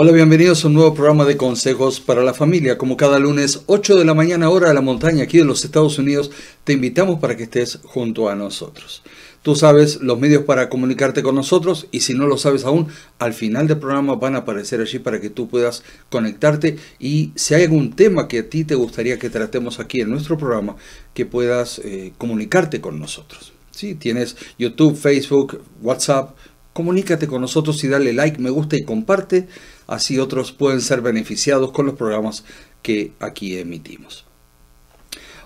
Hola, bienvenidos a un nuevo programa de consejos para la familia. Como cada lunes, 8 de la mañana, hora de la montaña aquí de los Estados Unidos, te invitamos para que estés junto a nosotros. Tú sabes los medios para comunicarte con nosotros y si no lo sabes aún, al final del programa van a aparecer allí para que tú puedas conectarte y si hay algún tema que a ti te gustaría que tratemos aquí en nuestro programa, que puedas eh, comunicarte con nosotros. Si tienes YouTube, Facebook, WhatsApp, comunícate con nosotros y dale like, me gusta y comparte, así otros pueden ser beneficiados con los programas que aquí emitimos.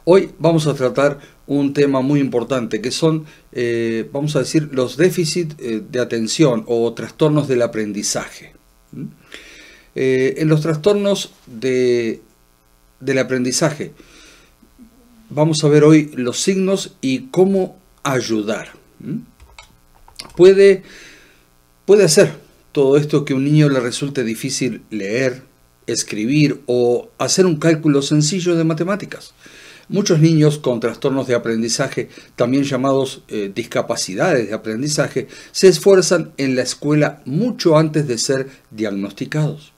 Hoy vamos a tratar un tema muy importante que son, eh, vamos a decir, los déficits eh, de atención o trastornos del aprendizaje. ¿Mm? Eh, en los trastornos de, del aprendizaje vamos a ver hoy los signos y cómo ayudar. ¿Mm? Puede Puede hacer todo esto que a un niño le resulte difícil leer, escribir o hacer un cálculo sencillo de matemáticas. Muchos niños con trastornos de aprendizaje, también llamados eh, discapacidades de aprendizaje, se esfuerzan en la escuela mucho antes de ser diagnosticados.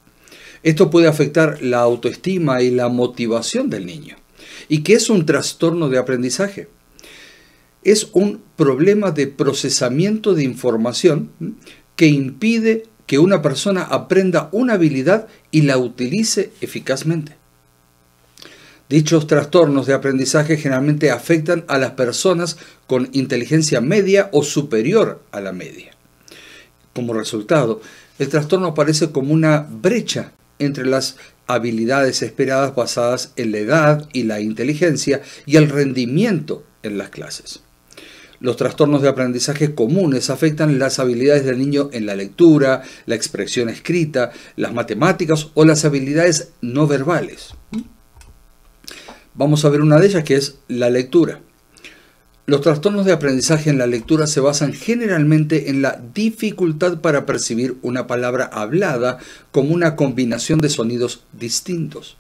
Esto puede afectar la autoestima y la motivación del niño. ¿Y qué es un trastorno de aprendizaje? Es un problema de procesamiento de información que impide que una persona aprenda una habilidad y la utilice eficazmente. Dichos trastornos de aprendizaje generalmente afectan a las personas con inteligencia media o superior a la media. Como resultado, el trastorno aparece como una brecha entre las habilidades esperadas basadas en la edad y la inteligencia y el rendimiento en las clases. Los trastornos de aprendizaje comunes afectan las habilidades del niño en la lectura, la expresión escrita, las matemáticas o las habilidades no verbales. Vamos a ver una de ellas que es la lectura. Los trastornos de aprendizaje en la lectura se basan generalmente en la dificultad para percibir una palabra hablada como una combinación de sonidos distintos.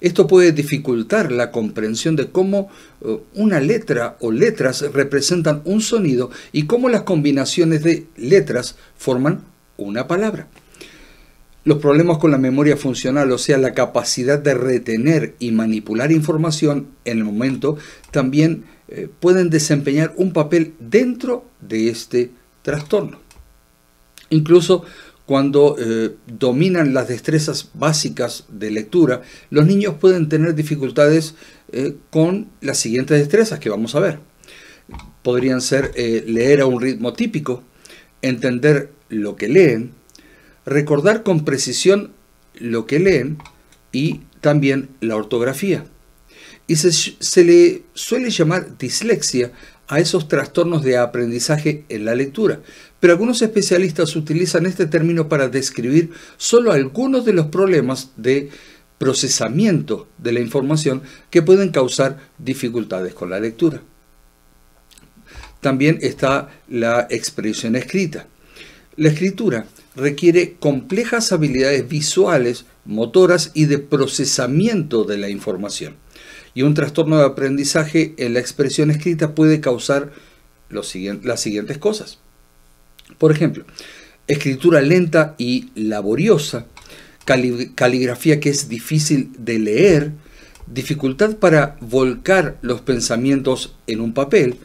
Esto puede dificultar la comprensión de cómo eh, una letra o letras representan un sonido y cómo las combinaciones de letras forman una palabra. Los problemas con la memoria funcional, o sea, la capacidad de retener y manipular información en el momento, también eh, pueden desempeñar un papel dentro de este trastorno. Incluso cuando eh, dominan las destrezas básicas de lectura, los niños pueden tener dificultades eh, con las siguientes destrezas que vamos a ver. Podrían ser eh, leer a un ritmo típico, entender lo que leen, recordar con precisión lo que leen y también la ortografía y se, le suele llamar dislexia a esos trastornos de aprendizaje en la lectura, pero algunos especialistas utilizan este término para describir solo algunos de los problemas de procesamiento de la información que pueden causar dificultades con la lectura. También está la expresión escrita. La escritura requiere complejas habilidades visuales, motoras y de procesamiento de la información y un trastorno de aprendizaje en la expresión escrita puede causar las siguientes cosas. Por ejemplo, escritura lenta y laboriosa, caligrafía que es difícil de leer, dificultad para volcar los pensamientos en un papel,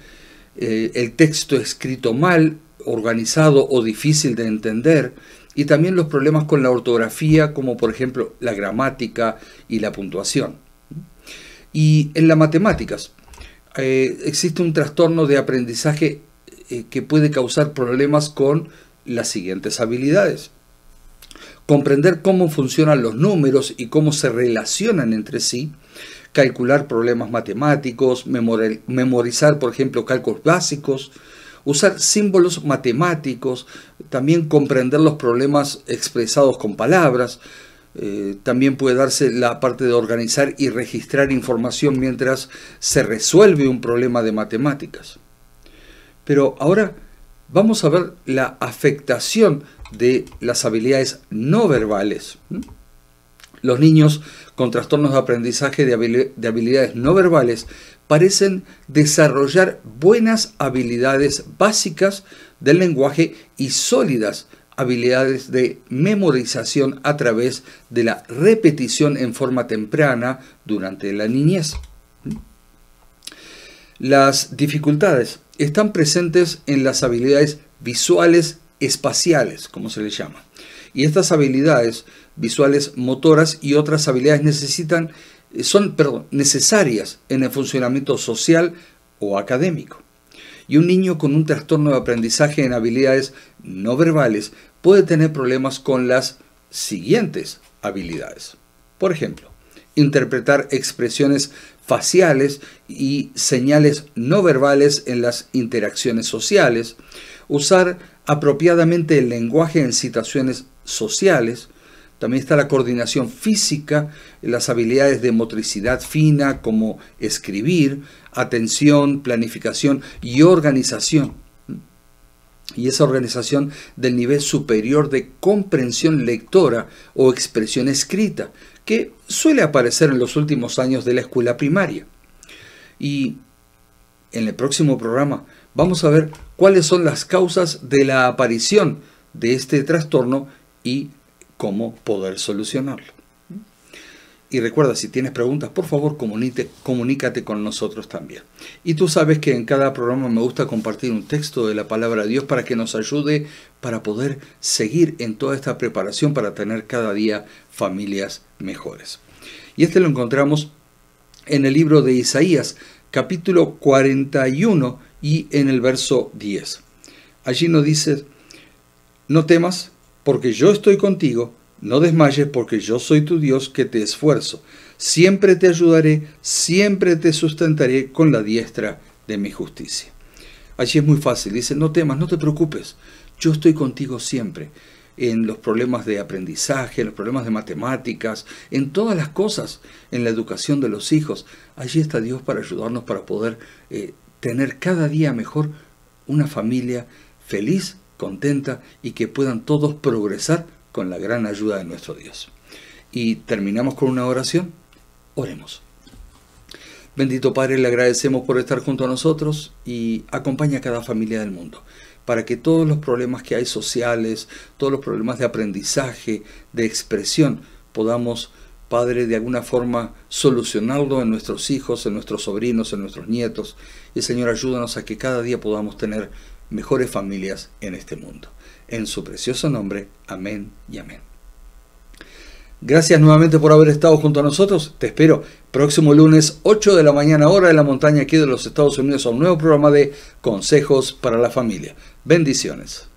eh, el texto escrito mal, organizado o difícil de entender, y también los problemas con la ortografía, como por ejemplo la gramática y la puntuación. Y en las matemáticas eh, existe un trastorno de aprendizaje eh, que puede causar problemas con las siguientes habilidades. Comprender cómo funcionan los números y cómo se relacionan entre sí, calcular problemas matemáticos, memorizar, por ejemplo, cálculos básicos, usar símbolos matemáticos, también comprender los problemas expresados con palabras, eh, también puede darse la parte de organizar y registrar información mientras se resuelve un problema de matemáticas. Pero ahora vamos a ver la afectación de las habilidades no verbales. Los niños con trastornos de aprendizaje de habilidades no verbales parecen desarrollar buenas habilidades básicas del lenguaje y sólidas habilidades de memorización a través de la repetición en forma temprana durante la niñez. Las dificultades están presentes en las habilidades visuales espaciales, como se les llama. Y estas habilidades visuales motoras y otras habilidades necesitan, son perdón, necesarias en el funcionamiento social o académico y un niño con un trastorno de aprendizaje en habilidades no verbales puede tener problemas con las siguientes habilidades. Por ejemplo, interpretar expresiones faciales y señales no verbales en las interacciones sociales, usar apropiadamente el lenguaje en situaciones sociales, también está la coordinación física, las habilidades de motricidad fina como escribir, atención, planificación y organización. Y esa organización del nivel superior de comprensión lectora o expresión escrita, que suele aparecer en los últimos años de la escuela primaria. Y en el próximo programa vamos a ver cuáles son las causas de la aparición de este trastorno y cómo poder solucionarlo. Y recuerda, si tienes preguntas, por favor comunícate con nosotros también. Y tú sabes que en cada programa me gusta compartir un texto de la palabra de Dios para que nos ayude para poder seguir en toda esta preparación para tener cada día familias mejores. Y este lo encontramos en el libro de Isaías, capítulo 41 y en el verso 10. Allí nos dice, no temas, porque yo estoy contigo, no desmayes porque yo soy tu Dios que te esfuerzo. Siempre te ayudaré, siempre te sustentaré con la diestra de mi justicia. Allí es muy fácil, dice, no temas, no te preocupes, yo estoy contigo siempre en los problemas de aprendizaje, en los problemas de matemáticas, en todas las cosas, en la educación de los hijos. Allí está Dios para ayudarnos para poder eh, tener cada día mejor una familia feliz contenta y que puedan todos progresar con la gran ayuda de nuestro Dios. Y terminamos con una oración. Oremos. Bendito Padre, le agradecemos por estar junto a nosotros y acompaña a cada familia del mundo para que todos los problemas que hay sociales, todos los problemas de aprendizaje, de expresión, podamos, Padre, de alguna forma solucionarlo en nuestros hijos, en nuestros sobrinos, en nuestros nietos. Y Señor, ayúdanos a que cada día podamos tener mejores familias en este mundo. En su precioso nombre, amén y amén. Gracias nuevamente por haber estado junto a nosotros. Te espero próximo lunes 8 de la mañana hora de la montaña aquí de los Estados Unidos a un nuevo programa de Consejos para la Familia. Bendiciones.